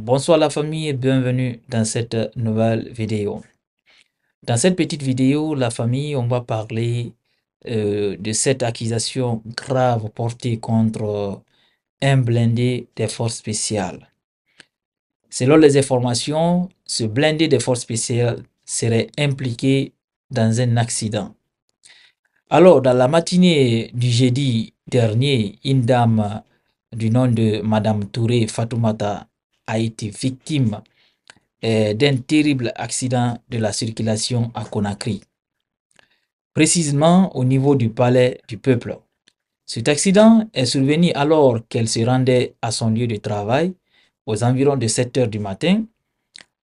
Bonsoir la famille et bienvenue dans cette nouvelle vidéo. Dans cette petite vidéo, la famille, on va parler euh, de cette accusation grave portée contre un blindé des forces spéciales. Selon les informations, ce blindé des forces spéciales serait impliqué dans un accident. Alors, dans la matinée du jeudi dernier, une dame du nom de Madame Touré Fatoumata a été victime euh, d'un terrible accident de la circulation à Conakry, précisément au niveau du palais du peuple. Cet accident est survenu alors qu'elle se rendait à son lieu de travail aux environs de 7 heures du matin.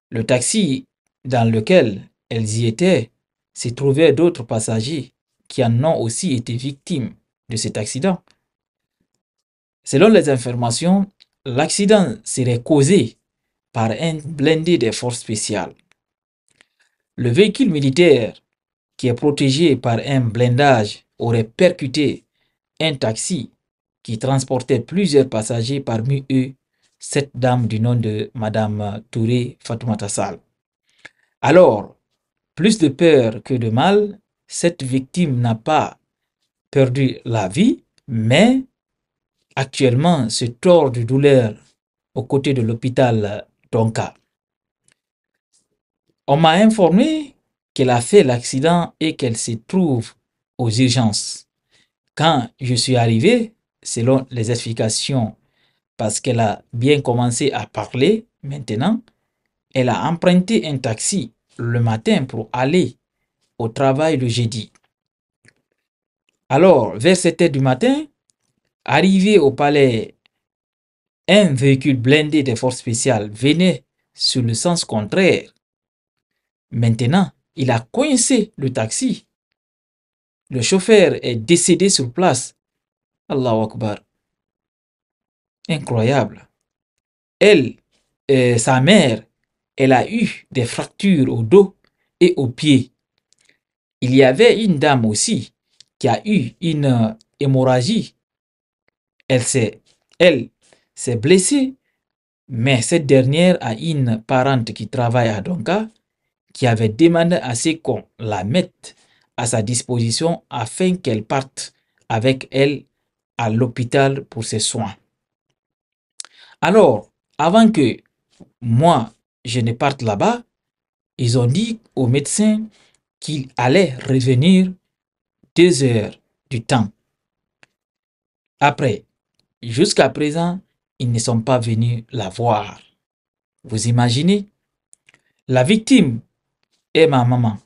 Le taxi dans lequel elle y étaient se trouvait d'autres passagers qui en ont aussi été victimes de cet accident. Selon les informations, L'accident serait causé par un blindé des forces spéciales. Le véhicule militaire, qui est protégé par un blindage, aurait percuté un taxi qui transportait plusieurs passagers, parmi eux cette dame du nom de Madame Touré Fatoumata Sal. Alors, plus de peur que de mal, cette victime n'a pas perdu la vie, mais actuellement se tord de douleur aux côtés de l'hôpital Tonka. On m'a informé qu'elle a fait l'accident et qu'elle se trouve aux urgences. Quand je suis arrivé, selon les explications, parce qu'elle a bien commencé à parler maintenant, elle a emprunté un taxi le matin pour aller au travail le jeudi. Alors, vers 7 heures du matin, Arrivé au palais, un véhicule blindé des forces spéciales venait sur le sens contraire. Maintenant, il a coincé le taxi. Le chauffeur est décédé sur place. Allah Akbar. Incroyable. Elle, euh, sa mère, elle a eu des fractures au dos et aux pieds. Il y avait une dame aussi qui a eu une euh, hémorragie elle s'est, blessée, mais cette dernière a une parente qui travaille à Donka qui avait demandé à ce qu'on la mette à sa disposition afin qu'elle parte avec elle à l'hôpital pour ses soins. Alors, avant que moi, je ne parte là-bas, ils ont dit au médecin qu'il allait revenir deux heures du temps. Après, Jusqu'à présent, ils ne sont pas venus la voir. Vous imaginez La victime est ma maman.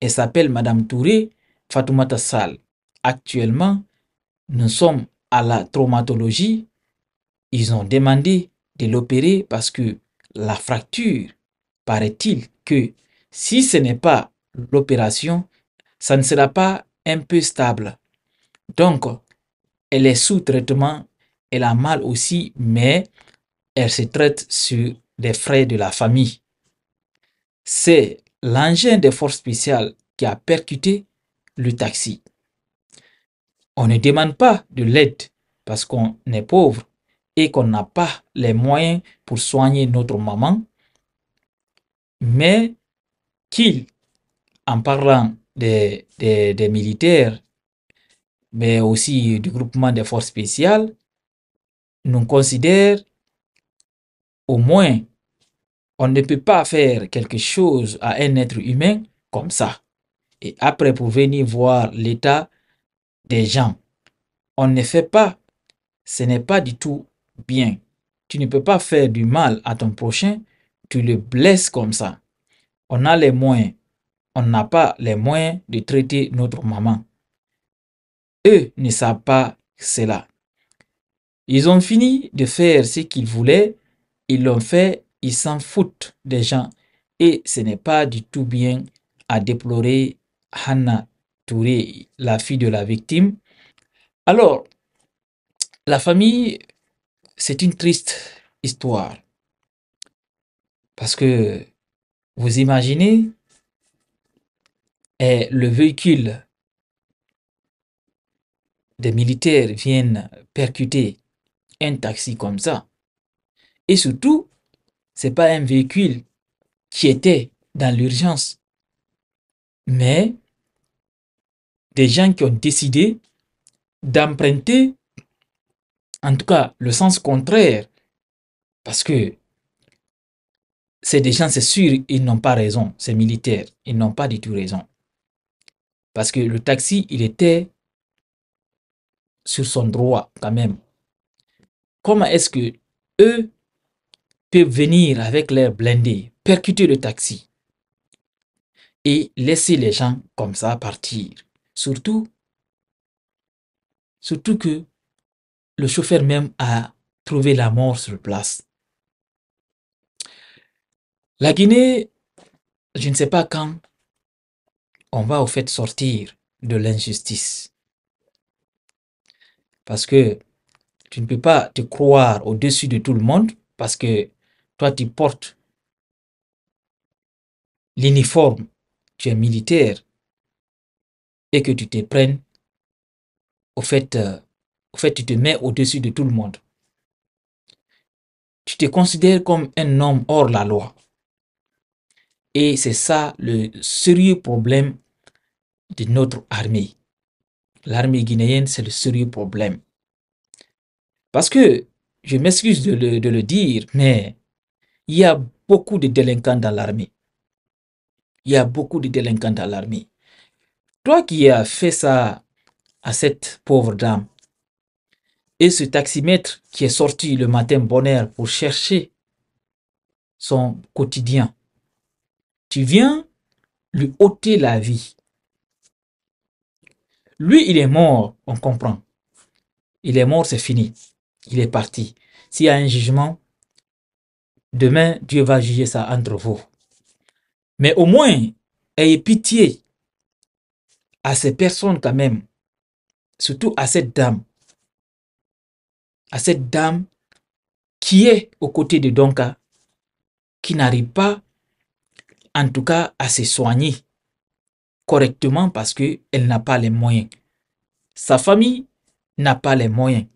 Elle s'appelle Madame Touré Fatoumata Sal. Actuellement, nous sommes à la traumatologie. Ils ont demandé de l'opérer parce que la fracture, paraît-il que si ce n'est pas l'opération, ça ne sera pas un peu stable. Donc, elle est sous traitement elle a mal aussi, mais elle se traite sur des frais de la famille. C'est l'engin des forces spéciales qui a percuté le taxi. On ne demande pas de l'aide parce qu'on est pauvre et qu'on n'a pas les moyens pour soigner notre maman, mais qu'il, en parlant des, militaires, mais aussi du groupement des forces spéciales, nous considère au moins, on ne peut pas faire quelque chose à un être humain comme ça. Et après, pour venir voir l'état des gens, on ne fait pas, ce n'est pas du tout bien. Tu ne peux pas faire du mal à ton prochain, tu le blesses comme ça. On a les moyens, on n'a pas les moyens de traiter notre maman. Eux ne savent pas cela. Ils ont fini de faire ce qu'ils voulaient, ils l'ont fait, ils s'en foutent des gens. Et ce n'est pas du tout bien à déplorer Hannah Touré, la fille de la victime. Alors, la famille, c'est une triste histoire. Parce que vous imaginez, eh, le véhicule des militaires vient percuter un taxi comme ça. Et surtout, c'est pas un véhicule qui était dans l'urgence, mais des gens qui ont décidé d'emprunter, en tout cas, le sens contraire, parce que c'est des gens, c'est sûr, ils n'ont pas raison, ces militaires, ils n'ont pas du tout raison. Parce que le taxi, il était sur son droit quand même comment est-ce que eux peuvent venir avec leurs blindé, percuter le taxi et laisser les gens comme ça partir. Surtout, surtout que le chauffeur même a trouvé la mort sur place. La Guinée, je ne sais pas quand on va au fait sortir de l'injustice. Parce que tu ne peux pas te croire au-dessus de tout le monde parce que toi, tu portes l'uniforme, tu es militaire et que tu te prennes, au fait, euh, au fait tu te mets au-dessus de tout le monde. Tu te considères comme un homme hors la loi. Et c'est ça le sérieux problème de notre armée. L'armée guinéenne, c'est le sérieux problème. Parce que, je m'excuse de le, dire, mais il y a beaucoup de délinquants dans l'armée. Il y a beaucoup de délinquants dans l'armée. Toi qui as fait ça à cette pauvre dame, et ce taximètre qui est sorti le matin bonheur pour chercher son quotidien, tu viens lui ôter la vie. Lui, il est mort, on comprend. Il est mort, c'est fini il est parti. S'il y a un jugement, demain, Dieu va juger ça entre vous. Mais au moins, ayez pitié à ces personnes quand même, surtout à cette dame, à cette dame qui est aux côtés de Donka, qui n'arrive pas, en tout cas, à se soigner correctement parce qu'elle n'a pas les moyens. Sa famille n'a pas les moyens.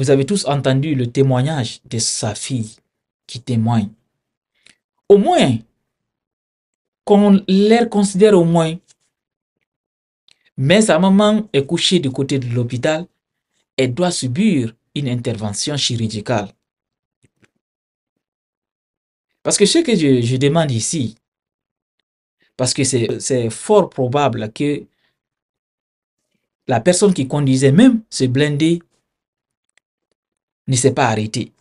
Vous avez tous entendu le témoignage de sa fille qui témoigne. Au moins, qu'on l'air considère au moins. Mais sa maman est couchée du côté de l'hôpital Elle doit subir une intervention chirurgicale. Parce que ce que je, demande ici, parce que c'est fort probable que la personne qui conduisait même se blindé ne s'est pas arrêté.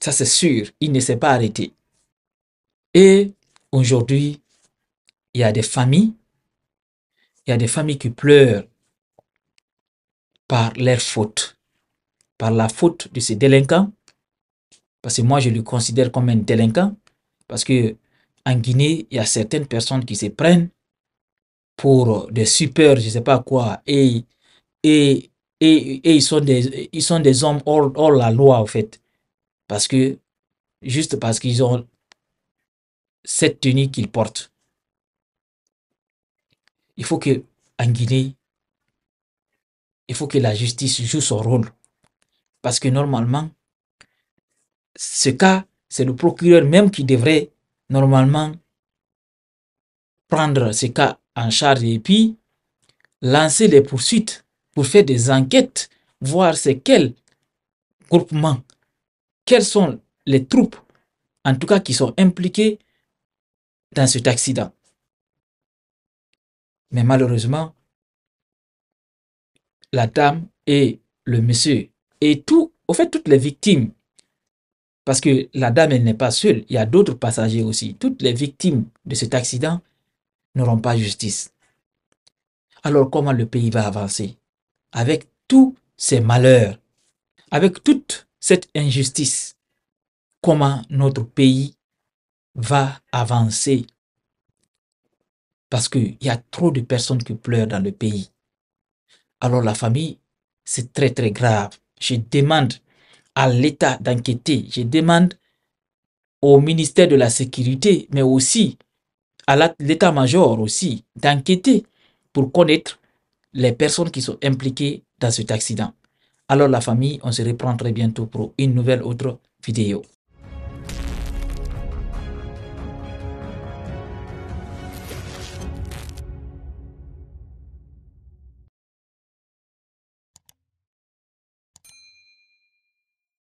Ça c'est sûr, il ne s'est pas arrêté. Et aujourd'hui, il y a des familles, il y a des familles qui pleurent par leur faute, par la faute de ces délinquants, parce que moi je le considère comme un délinquant, parce que en Guinée, il y a certaines personnes qui se prennent pour des super, je ne sais pas quoi, et, et et, ils, sont des, ils sont des hommes hors, hors la loi, en fait. Parce que, juste parce qu'ils ont cette tenue qu'ils portent. Il faut que, en Guinée, il faut que la justice joue son rôle. Parce que normalement, ce cas, c'est le procureur même qui devrait normalement prendre ce cas en charge et puis lancer les poursuites pour faire des enquêtes, voir c'est quel groupement, quelles sont les troupes, en tout cas qui sont impliquées dans cet accident. Mais malheureusement, la dame et le monsieur et tout, au fait, toutes les victimes, parce que la dame, elle n'est pas seule, il y a d'autres passagers aussi, toutes les victimes de cet accident n'auront pas justice. Alors comment le pays va avancer avec tous ces malheurs, avec toute cette injustice, comment notre pays va avancer. Parce qu'il y a trop de personnes qui pleurent dans le pays. Alors la famille, c'est très très grave. Je demande à l'État d'enquêter. Je demande au ministère de la Sécurité, mais aussi à l'État-major aussi, d'enquêter pour connaître les personnes qui sont impliquées dans cet accident. Alors la famille, on se reprend très bientôt pour une nouvelle autre vidéo.